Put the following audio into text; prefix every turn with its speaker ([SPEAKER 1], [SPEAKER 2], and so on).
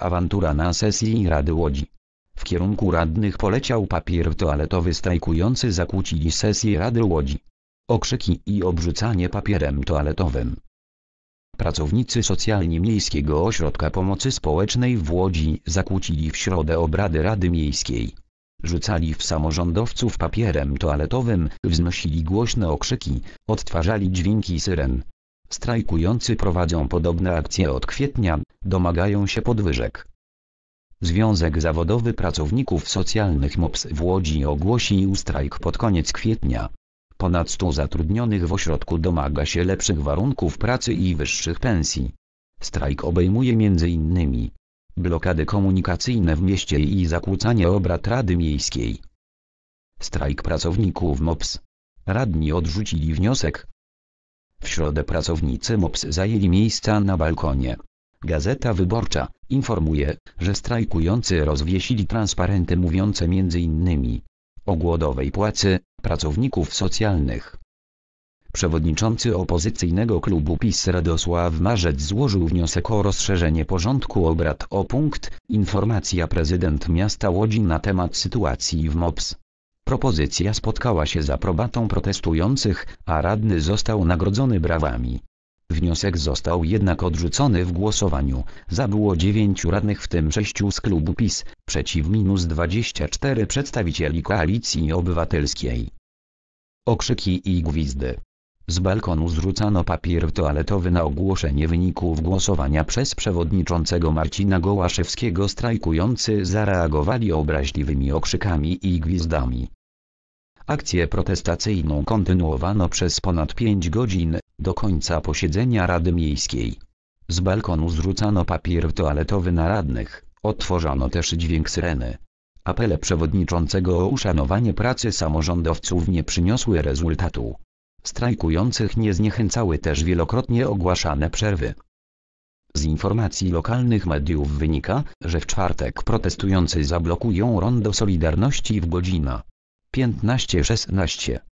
[SPEAKER 1] Awantura na sesji Rady Łodzi. W kierunku radnych poleciał papier toaletowy strajkujący zakłócili sesję Rady Łodzi. Okrzyki i obrzucanie papierem toaletowym. Pracownicy socjalni Miejskiego Ośrodka Pomocy Społecznej w Łodzi zakłócili w środę obrady Rady Miejskiej. Rzucali w samorządowców papierem toaletowym, wznosili głośne okrzyki, odtwarzali dźwięki syren. Strajkujący prowadzą podobne akcje od kwietnia, domagają się podwyżek. Związek Zawodowy Pracowników Socjalnych MOPS w Łodzi ogłosił strajk pod koniec kwietnia. Ponad 100 zatrudnionych w ośrodku domaga się lepszych warunków pracy i wyższych pensji. Strajk obejmuje m.in. blokady komunikacyjne w mieście i zakłócanie obrad Rady Miejskiej. Strajk pracowników MOPS. Radni odrzucili wniosek. W środę pracownicy MOPS zajęli miejsca na balkonie. Gazeta Wyborcza informuje, że strajkujący rozwiesili transparenty mówiące m.in. o głodowej płacy pracowników socjalnych. Przewodniczący opozycyjnego klubu PiS Radosław Marzec złożył wniosek o rozszerzenie porządku obrad o punkt Informacja prezydent miasta Łodzi na temat sytuacji w MOPS. Propozycja spotkała się z aprobatą protestujących, a radny został nagrodzony brawami. Wniosek został jednak odrzucony w głosowaniu, za było 9 radnych w tym 6 z klubu PiS, przeciw minus 24 przedstawicieli Koalicji Obywatelskiej. Okrzyki i gwizdy. Z balkonu zrzucano papier toaletowy na ogłoszenie wyników głosowania przez przewodniczącego Marcina Gołaszewskiego strajkujący zareagowali obraźliwymi okrzykami i gwizdami. Akcję protestacyjną kontynuowano przez ponad 5 godzin, do końca posiedzenia Rady Miejskiej. Z balkonu zrzucano papier toaletowy na radnych, otworzono też dźwięk syreny. Apele przewodniczącego o uszanowanie pracy samorządowców nie przyniosły rezultatu. Strajkujących nie zniechęcały też wielokrotnie ogłaszane przerwy. Z informacji lokalnych mediów wynika, że w czwartek protestujący zablokują rondo Solidarności w godzina 15-16.